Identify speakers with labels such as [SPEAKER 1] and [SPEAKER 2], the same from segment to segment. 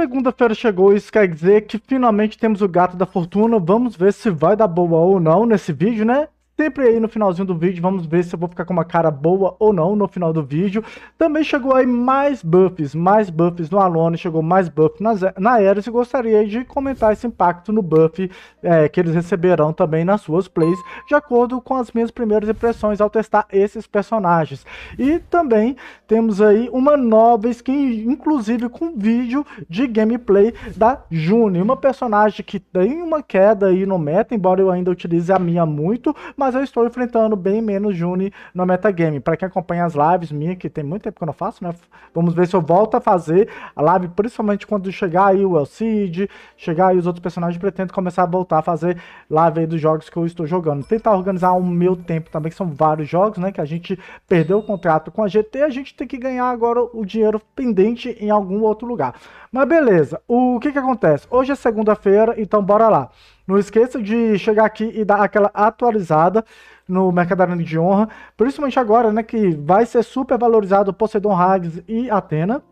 [SPEAKER 1] Segunda-feira chegou, isso quer dizer que finalmente temos o gato da fortuna. Vamos ver se vai dar boa ou não nesse vídeo, né? Sempre aí no finalzinho do vídeo, vamos ver se eu vou ficar com uma cara boa ou não no final do vídeo. Também chegou aí mais buffs, mais buffs no Alone, chegou mais buff na, na e gostaria de comentar esse impacto no buff é, que eles receberão também nas suas plays, de acordo com as minhas primeiras impressões ao testar esses personagens. E também temos aí uma nova skin, inclusive com vídeo de gameplay da June, uma personagem que tem uma queda aí no meta, embora eu ainda utilize a minha muito, mas mas eu estou enfrentando bem menos Juni no metagame. Para quem acompanha as lives minha, que tem muito tempo que eu não faço, né? Vamos ver se eu volto a fazer a live, principalmente quando chegar aí o Elcid, chegar aí os outros personagens, pretendo começar a voltar a fazer live aí dos jogos que eu estou jogando. Tentar organizar o meu tempo também, que são vários jogos, né? Que a gente perdeu o contrato com a GT, a gente tem que ganhar agora o dinheiro pendente em algum outro lugar. Mas beleza, o que que acontece? Hoje é segunda-feira, então bora lá. Não esqueça de chegar aqui e dar aquela atualizada no mercado de honra, principalmente agora, né, que vai ser super valorizado Poseidon Hades e Atena.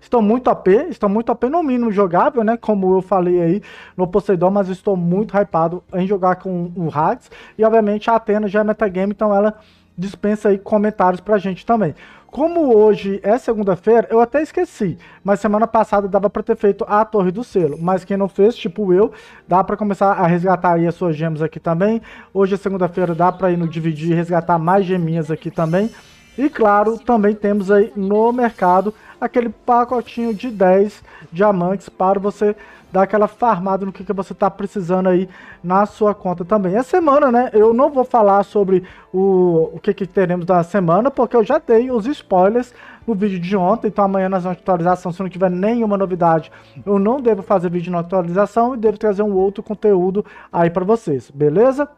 [SPEAKER 1] Estão muito AP, estão muito AP no mínimo jogável, né? Como eu falei aí no Poseidon, mas estou muito hypado em jogar com o Hades. E obviamente a Atena já é metagame, então ela dispensa aí comentários pra gente também. Como hoje é segunda-feira, eu até esqueci, mas semana passada dava para ter feito a Torre do Selo, mas quem não fez, tipo eu, dá para começar a resgatar aí as suas gemas aqui também. Hoje é segunda-feira, dá para ir no dividir e resgatar mais geminhas aqui também. E claro, também temos aí no mercado aquele pacotinho de 10 diamantes para você dar aquela farmada no que, que você está precisando aí na sua conta também. Essa semana, né, eu não vou falar sobre o, o que, que teremos da semana, porque eu já dei os spoilers no vídeo de ontem, então amanhã nós vamos atualização, se não tiver nenhuma novidade, eu não devo fazer vídeo na atualização e devo trazer um outro conteúdo aí para vocês, beleza?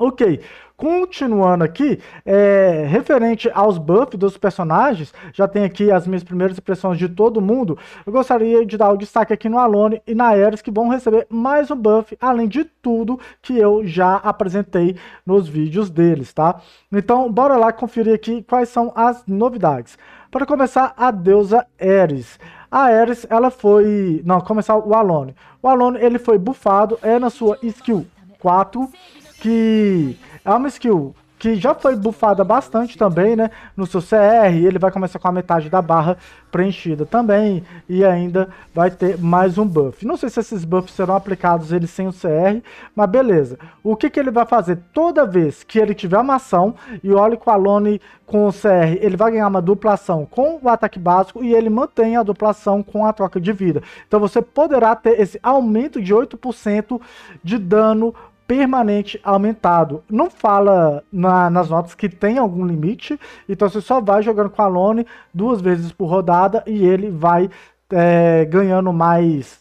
[SPEAKER 1] Ok. Continuando aqui, é, referente aos buffs dos personagens, já tem aqui as minhas primeiras impressões de todo mundo. Eu gostaria de dar o destaque aqui no Alone e na Ares, que vão receber mais um buff, além de tudo que eu já apresentei nos vídeos deles, tá? Então, bora lá conferir aqui quais são as novidades. Para começar, a deusa Ares. A Ares, ela foi... Não, começar o Alone. O Alone, ele foi bufado, é na sua skill 4 que é uma skill que já foi bufada bastante também, né? No seu CR, ele vai começar com a metade da barra preenchida também, e ainda vai ter mais um buff. Não sei se esses buffs serão aplicados ele sem o CR, mas beleza. O que, que ele vai fazer? Toda vez que ele tiver uma ação, e olha com a Lone com o CR, ele vai ganhar uma duplação com o ataque básico, e ele mantém a duplação com a troca de vida. Então você poderá ter esse aumento de 8% de dano permanente aumentado. Não fala na, nas notas que tem algum limite, então você só vai jogando com a Lone duas vezes por rodada e ele vai é, ganhando mais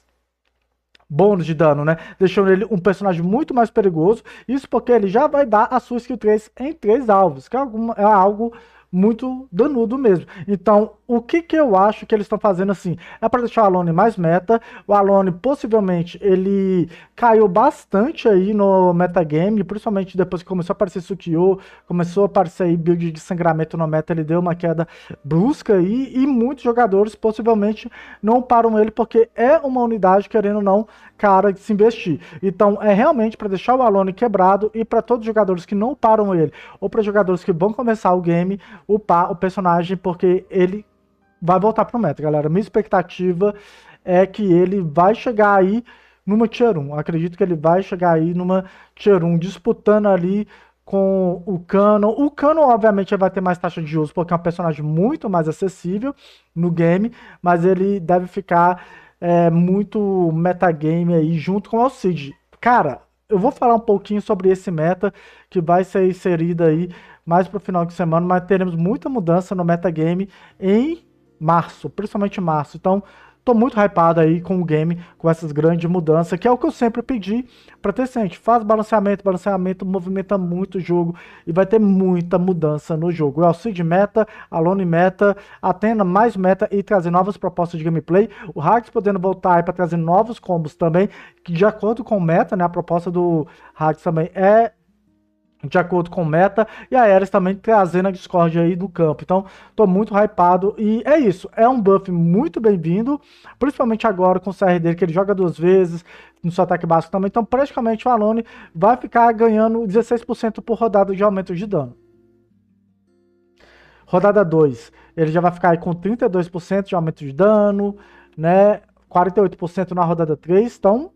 [SPEAKER 1] bônus de dano, né? Deixando ele um personagem muito mais perigoso. Isso porque ele já vai dar a sua skill 3 em 3 alvos, que é, alguma, é algo muito danudo mesmo. Então, o que, que eu acho que eles estão fazendo assim? É para deixar o Alone mais meta. O Alone, possivelmente, ele caiu bastante aí no metagame, principalmente depois que começou a aparecer Sukiyo, começou a aparecer aí build de sangramento no meta, ele deu uma queda brusca aí, e muitos jogadores possivelmente não param ele, porque é uma unidade, querendo ou não, cara de se investir. Então, é realmente para deixar o Alone quebrado e para todos os jogadores que não param ele, ou para jogadores que vão começar o game, upar o personagem, porque ele vai voltar pro meta, galera. Minha expectativa é que ele vai chegar aí numa Tier 1. Acredito que ele vai chegar aí numa Tier 1, disputando ali com o Cano. O Cano obviamente, vai ter mais taxa de uso, porque é um personagem muito mais acessível no game, mas ele deve ficar é, muito metagame aí junto com o Alcide. Cara, eu vou falar um pouquinho sobre esse meta que vai ser inserido aí mais para o final de semana, mas teremos muita mudança no metagame em março, principalmente março. Então, Tô muito hypado aí com o game, com essas grandes mudanças, que é o que eu sempre pedi para Tencent. Faz balanceamento, balanceamento movimenta muito o jogo e vai ter muita mudança no jogo. É o Seed Meta, Alone Meta, Atena mais meta e trazer novas propostas de gameplay. O Hags podendo voltar aí para trazer novos combos também, que de acordo com o meta, né? A proposta do Hags também é de acordo com meta, e a Ares também trazendo a discórdia aí do campo. Então, tô muito hypado, e é isso. É um buff muito bem-vindo, principalmente agora com o CR dele, que ele joga duas vezes, no seu ataque básico também. Então, praticamente o Alone vai ficar ganhando 16% por rodada de aumento de dano. Rodada 2, ele já vai ficar aí com 32% de aumento de dano, né? 48% na rodada 3, então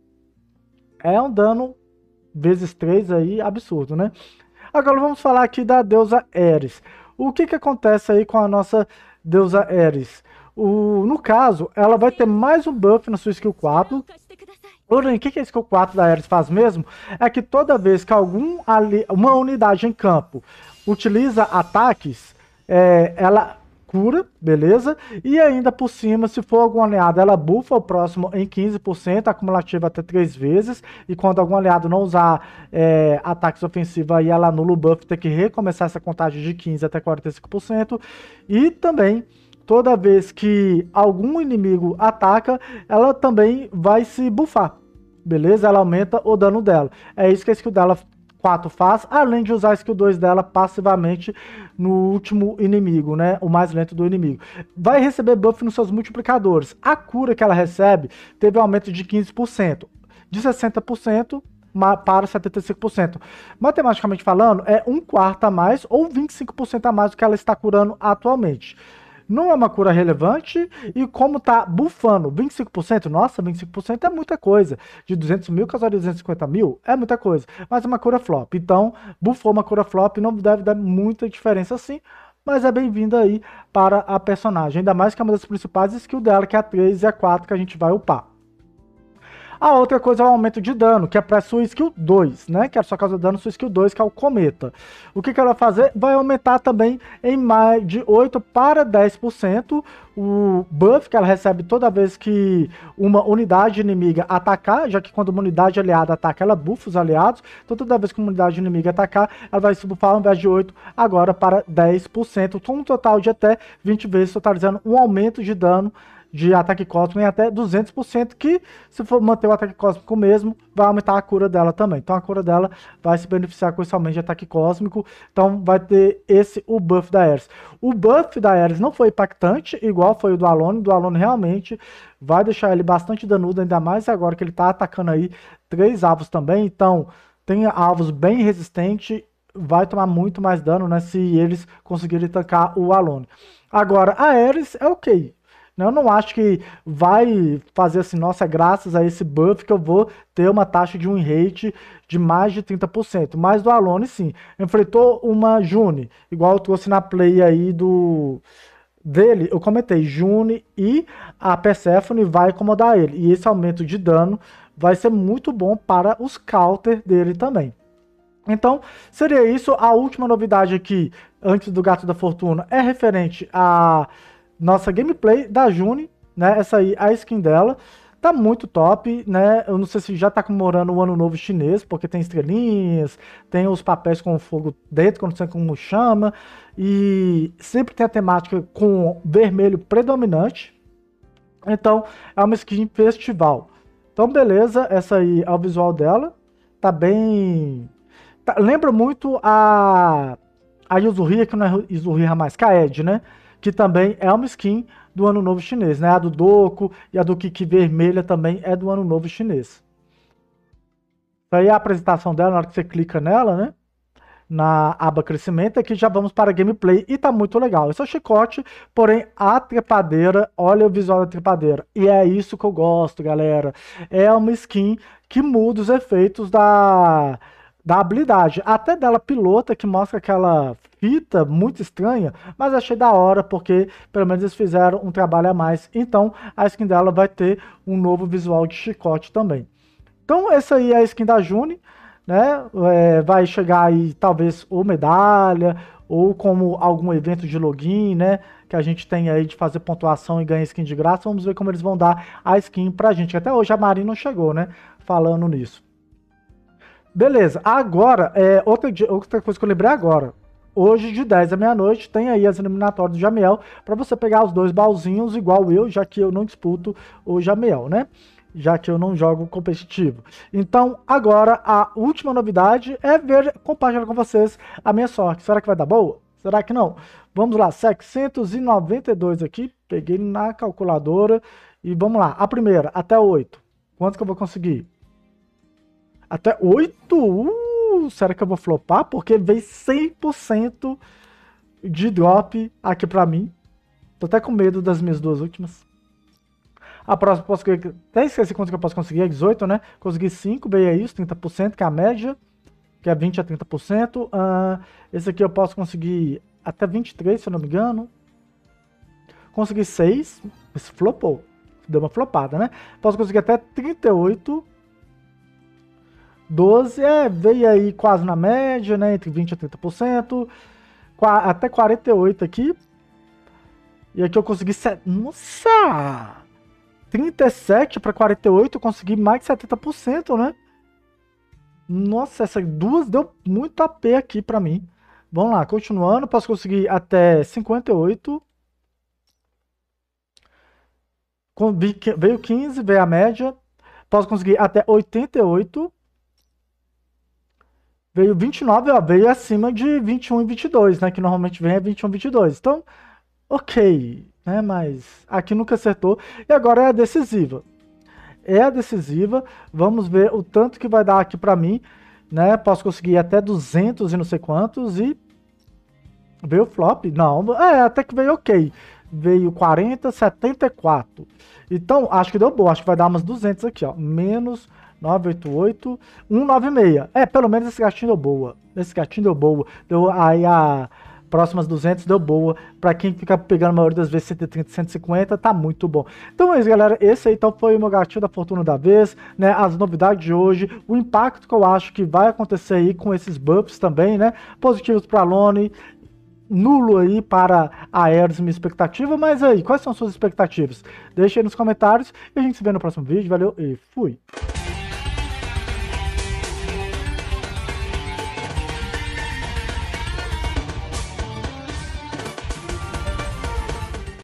[SPEAKER 1] é um dano vezes 3 aí, absurdo, né? Agora vamos falar aqui da deusa Eris. O que, que acontece aí com a nossa deusa Eris? O, no caso, ela vai ter mais um buff na sua skill 4. Porém, o que, que a skill 4 da Ares faz mesmo? É que toda vez que algum ali, uma unidade em campo utiliza ataques, é, ela cura, beleza? E ainda por cima, se for algum aliado, ela bufa o próximo em 15%, acumulativo até 3 vezes. E quando algum aliado não usar é, ataques ofensivos, aí ela anula o buff, tem que recomeçar essa contagem de 15% até 45%. E também toda vez que algum inimigo ataca, ela também vai se bufar. Beleza? Ela aumenta o dano dela. É isso que a skill dela 4 faz, além de usar a skill 2 dela passivamente no último inimigo, né? O mais lento do inimigo. Vai receber buff nos seus multiplicadores. A cura que ela recebe teve um aumento de 15%. De 60% para 75%. Matematicamente falando, é um quarto a mais ou 25% a mais do que ela está curando atualmente não é uma cura relevante e como tá bufando 25%, nossa, 25% é muita coisa. De 200 mil casos de 250 mil é muita coisa, mas é uma cura flop. Então, bufou uma cura flop, não deve dar muita diferença assim, mas é bem-vinda aí para a personagem. Ainda mais que é uma das principais skills dela, que é a 3 e a 4 que a gente vai upar. A outra coisa é o aumento de dano, que é para sua skill 2, né? Que é só causa dano sua skill 2, que é o cometa. O que, que ela vai fazer? Vai aumentar também em mais de 8 para 10% o buff que ela recebe toda vez que uma unidade inimiga atacar, já que quando uma unidade aliada ataca, ela bufa os aliados. Então toda vez que uma unidade inimiga atacar, ela vai se bufar ao invés de 8, agora para 10%, com então, um total de até 20 vezes, totalizando um aumento de dano de ataque cósmico em até 200%, que se for manter o ataque cósmico mesmo, vai aumentar a cura dela também. Então a cura dela vai se beneficiar com esse aumento de ataque cósmico, então vai ter esse o buff da Ares. O buff da Ares não foi impactante, igual foi o do Alone, do Alone realmente vai deixar ele bastante danudo, ainda mais agora que ele tá atacando aí três alvos também, então tem alvos bem resistentes vai tomar muito mais dano, né, se eles conseguirem tancar o Alone. Agora, a Ares é ok. Eu não acho que vai fazer assim, nossa, graças a esse buff que eu vou ter uma taxa de um rate de mais de 30%. Mas do Alone, sim. Enfrentou uma June, igual eu trouxe na play aí do dele, eu comentei, June e a Persephone vai incomodar ele. E esse aumento de dano vai ser muito bom para os counter dele também. Então, seria isso. A última novidade aqui, antes do Gato da Fortuna, é referente a nossa gameplay da June, né? Essa aí, a skin dela. Tá muito top, né? Eu não sei se já tá comemorando o ano novo chinês, porque tem estrelinhas, tem os papéis com fogo dentro, quando você como chama, e sempre tem a temática com vermelho predominante. Então, é uma skin festival. Então, beleza, essa aí é o visual dela. Tá bem. Tá, lembra muito a. A Yuzuriha, que não é Yuzuriha mais, Kaed, é né? que também é uma skin do Ano Novo Chinês, né? A do Doku e a do Kiki Vermelha também é do Ano Novo Chinês. Tá aí a apresentação dela, na hora que você clica nela, né? Na aba crescimento, aqui já vamos para gameplay e tá muito legal. Esse é o chicote, porém a trepadeira, olha o visual da trepadeira. E é isso que eu gosto, galera. É uma skin que muda os efeitos da da habilidade. Até dela pilota, que mostra aquela fita muito estranha, mas achei da hora, porque pelo menos eles fizeram um trabalho a mais. Então, a skin dela vai ter um novo visual de chicote também. Então, essa aí é a skin da June, né? É, vai chegar aí, talvez, ou medalha, ou como algum evento de login, né? Que a gente tem aí de fazer pontuação e ganhar skin de graça. Vamos ver como eles vão dar a skin pra gente. Até hoje a Marina não chegou, né? Falando nisso. Beleza, agora, é, outra, outra coisa que eu lembrei agora. Hoje, de 10 à meia-noite, tem aí as eliminatórias do Jamiel para você pegar os dois balzinhos igual eu, já que eu não disputo o Jamiel, né? Já que eu não jogo competitivo. Então, agora, a última novidade é ver, compartilhar com vocês a minha sorte. Será que vai dar boa? Será que não? Vamos lá, 792 aqui, peguei na calculadora e vamos lá. A primeira, até 8. Quanto que eu vou conseguir? até 8. Uh, será que eu vou flopar? Porque veio 100% de drop aqui pra mim. Tô até com medo das minhas duas últimas. A próxima posso conseguir. Até esqueci quanto que eu posso conseguir. É 18, né? Consegui 5, veio é isso, 30%, que é a média. Que é 20 a 30%. Uh, ah, esse aqui eu posso conseguir até 23, se eu não me engano. Consegui 6. Esse flopou. Deu uma flopada, né? Posso conseguir até 38. 12 é, veio aí quase na média, né? Entre 20% e 30%, até 48% aqui. E aqui eu consegui. Nossa! 37 para 48, eu consegui mais de 70%, né? Nossa, essas duas deu muito AP aqui para mim. Vamos lá, continuando, posso conseguir até 58. Veio 15, veio a média. Posso conseguir até 88 veio 29, ó, veio acima de 21 e 22, né? Que normalmente vem é 21 e 22. Então, ok, né? Mas aqui nunca acertou. E agora é a decisiva. É a decisiva. Vamos ver o tanto que vai dar aqui para mim, né? Posso conseguir até 200 e não sei quantos e... Veio flop? Não, é, até que veio ok. Veio 40, 74. Então, acho que deu boa. Acho que vai dar umas 200 aqui, ó. Menos... 988 196. É, pelo menos esse gatinho deu boa. Esse gatinho deu boa. Deu aí a próximas 200 deu boa. Para quem fica pegando a maioria das vezes 130, 150, tá muito bom. Então é isso, galera. Esse aí então foi o meu gatinho da fortuna da vez, né? As novidades de hoje, o impacto que eu acho que vai acontecer aí com esses buffs também, né? Positivos para Lone, nulo aí para a Aeros, minha expectativa. Mas aí, quais são suas expectativas? Deixa aí nos comentários e a gente se vê no próximo vídeo. Valeu e fui!